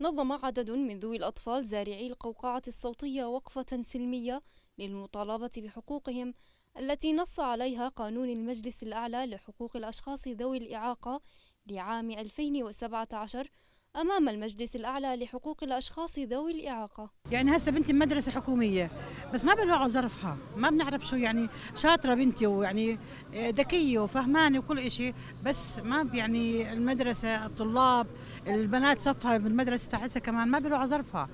نظم عدد من ذوي الأطفال زارعي القوقعة الصوتية وقفة سلمية للمطالبة بحقوقهم التي نص عليها قانون المجلس الأعلى لحقوق الأشخاص ذوي الإعاقة لعام 2017 أمام المجلس الأعلى لحقوق الأشخاص ذوي الإعاقة يعني هسه بنتي مدرسة حكومية بس ما بنوعوا ظرفها ما بنعرف شو يعني شاطرة بنتي ويعني ذكية وفهمانة وكل شيء بس ما يعني المدرسة الطلاب البنات صفها بالمدرسة تحسها كمان ما بنوعوا ظرفها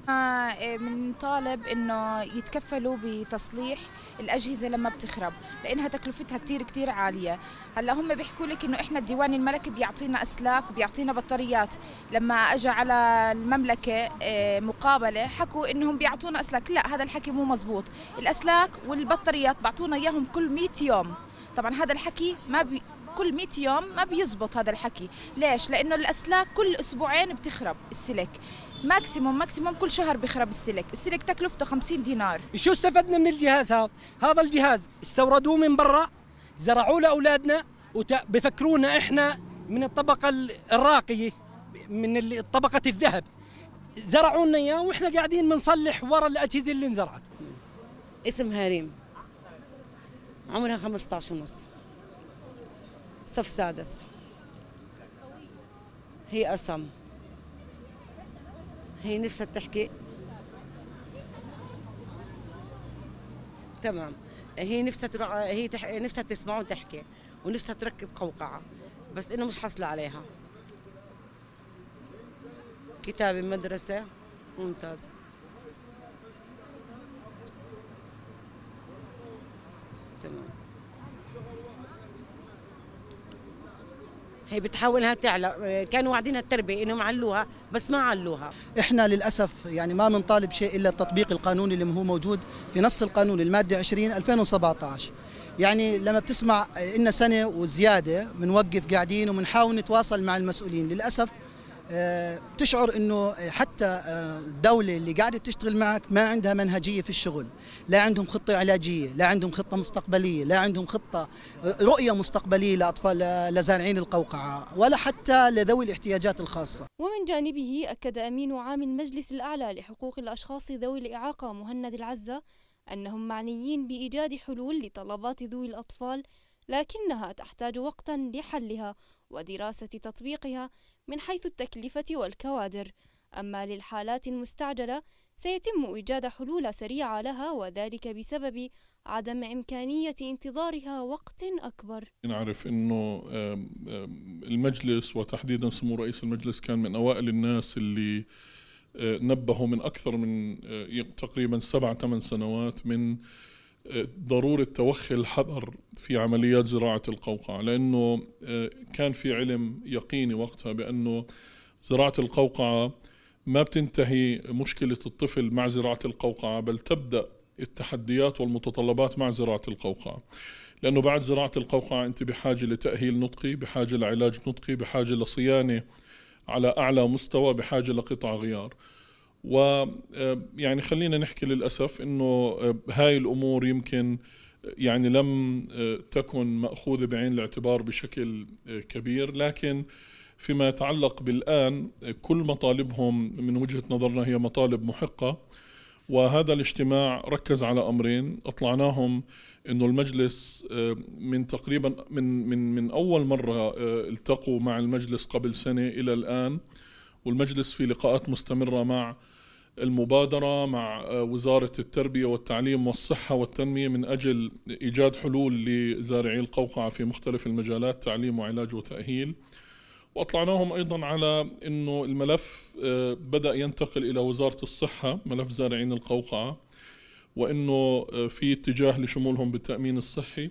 بنطالب إيه، إنه يتكفلوا بتصليح الأجهزة لما بتخرب لأنها تكلفتها كتير كتير عالية هلا هم بيحكوا لك إنه إحنا الديوان الملكي بيعطينا أسلاك وبيعطينا بطاريات لما اجى على المملكه آه، مقابله حكوا انهم بيعطونا اسلاك لا هذا الحكي مو مزبوط الاسلاك والبطاريات بعطونا اياهم كل 100 يوم طبعا هذا الحكي ما بي كل 100 يوم ما بيزبط هذا الحكي ليش لانه الاسلاك كل اسبوعين بتخرب السلك ماكسيموم ماكسيموم كل شهر بخرب السلك السلك تكلفته 50 دينار شو استفدنا من الجهاز هذا هذا الجهاز استوردوه من برا زرعوه لاولادنا وبفكرونا احنا من الطبقه الراقيه من طبقه الذهب زرعوا لنا اياه واحنا قاعدين بنصلح ورا الاجهزه اللي انزرعت اسمها ريم عمرها 15 ونص صف سادس هي أصم هي نفسها تحكي تمام هي نفسها تروح هي تح... نفسها تسمع وتحكي ونفسها تركب قوقعة بس إنه مش حاصلة عليها كتابي مدرسة ممتاز تمام هي بتحاولها تعلى كانوا واعدينها التربيه انهم علوها بس ما علوها احنا للاسف يعني ما بنطالب شيء الا التطبيق القانوني اللي هو موجود في نص القانون الماده 20 2017 يعني لما بتسمع إن سنه وزياده بنوقف قاعدين وبنحاول نتواصل مع المسؤولين للاسف آه، تشعر انه حتى الدوله آه، اللي قاعده تشتغل معك ما عندها منهجيه في الشغل، لا عندهم خطه علاجيه، لا عندهم خطه مستقبليه، لا عندهم خطه آه، رؤيه مستقبليه لاطفال لزارعين القوقعه، ولا حتى لذوي الاحتياجات الخاصه. ومن جانبه اكد امين عام المجلس الاعلى لحقوق الاشخاص ذوي الاعاقه مهند العزه انهم معنيين بايجاد حلول لطلبات ذوي الاطفال لكنها تحتاج وقتا لحلها ودراسة تطبيقها من حيث التكلفة والكوادر أما للحالات المستعجلة سيتم إيجاد حلول سريعة لها وذلك بسبب عدم إمكانية انتظارها وقت أكبر نعرف أنه المجلس وتحديدا سمو رئيس المجلس كان من أوائل الناس اللي آه، نبهوا من أكثر من آه، تقريبا سبع ثمان سنوات من آه، ضرورة توخي الحذر في عمليات زراعة القوقعة لأنه آه، كان في علم يقيني وقتها بأنه زراعة القوقعة ما بتنتهي مشكلة الطفل مع زراعة القوقعة بل تبدأ التحديات والمتطلبات مع زراعة القوقعة لأنه بعد زراعة القوقعة أنت بحاجة لتأهيل نطقي بحاجة لعلاج نطقي بحاجة لصيانة على أعلى مستوى بحاجة لقطع غيار ويعني آه، خلينا نحكي للأسف أنه آه، هاي الأمور يمكن يعني لم آه، تكن ماخوذه بعين الاعتبار بشكل آه، كبير لكن فيما يتعلق بالان آه، كل مطالبهم من وجهه نظرنا هي مطالب محقه وهذا الاجتماع ركز على امرين اطلعناهم انه المجلس من تقريبا من من من اول مره التقوا مع المجلس قبل سنه الى الان والمجلس في لقاءات مستمره مع المبادرة مع وزارة التربية والتعليم والصحة والتنمية من أجل إيجاد حلول لزارعي القوقعة في مختلف المجالات تعليم وعلاج وتأهيل وأطلعناهم أيضا على أنه الملف آه، بدأ ينتقل إلى وزارة الصحة ملف زارعين القوقعة وأنه آه، في اتجاه لشمولهم بالتأمين الصحي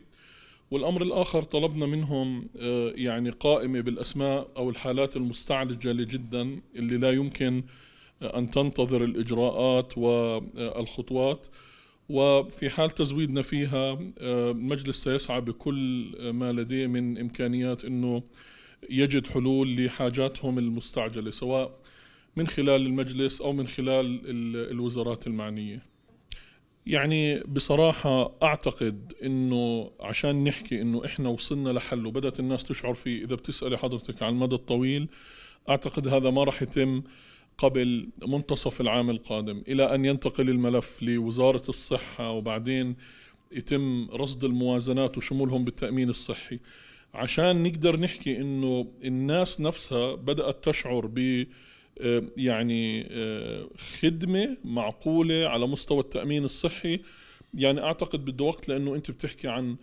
والأمر الآخر طلبنا منهم آه، يعني قائمة بالأسماء أو الحالات المستعجله جدا اللي لا يمكن أن تنتظر الإجراءات والخطوات وفي حال تزويدنا فيها المجلس سيسعى بكل ما لديه من إمكانيات أنه يجد حلول لحاجاتهم المستعجلة سواء من خلال المجلس أو من خلال الوزارات المعنية يعني بصراحة أعتقد أنه عشان نحكي أنه إحنا وصلنا لحل وبدأت الناس تشعر فيه إذا بتسألي حضرتك على المدى الطويل أعتقد هذا ما راح يتم قبل منتصف العام القادم الى ان ينتقل الملف لوزاره الصحه وبعدين يتم رصد الموازنات وشمولهم بالتامين الصحي عشان نقدر نحكي انه الناس نفسها بدات تشعر ب آه، يعني آه، خدمه معقوله على مستوى التامين الصحي يعني اعتقد بده وقت لانه انت بتحكي عن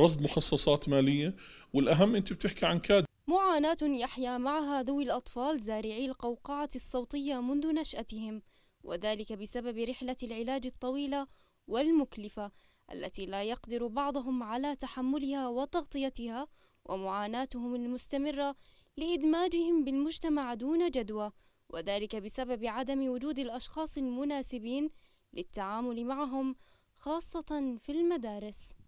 رصد مخصصات ماليه والاهم انت بتحكي عن كادر معاناة يحيا معها ذوي الأطفال زارعي القوقعة الصوتية منذ نشأتهم وذلك بسبب رحلة العلاج الطويلة والمكلفة التي لا يقدر بعضهم على تحملها وتغطيتها ومعاناتهم المستمرة لإدماجهم بالمجتمع دون جدوى وذلك بسبب عدم وجود الأشخاص المناسبين للتعامل معهم خاصة في المدارس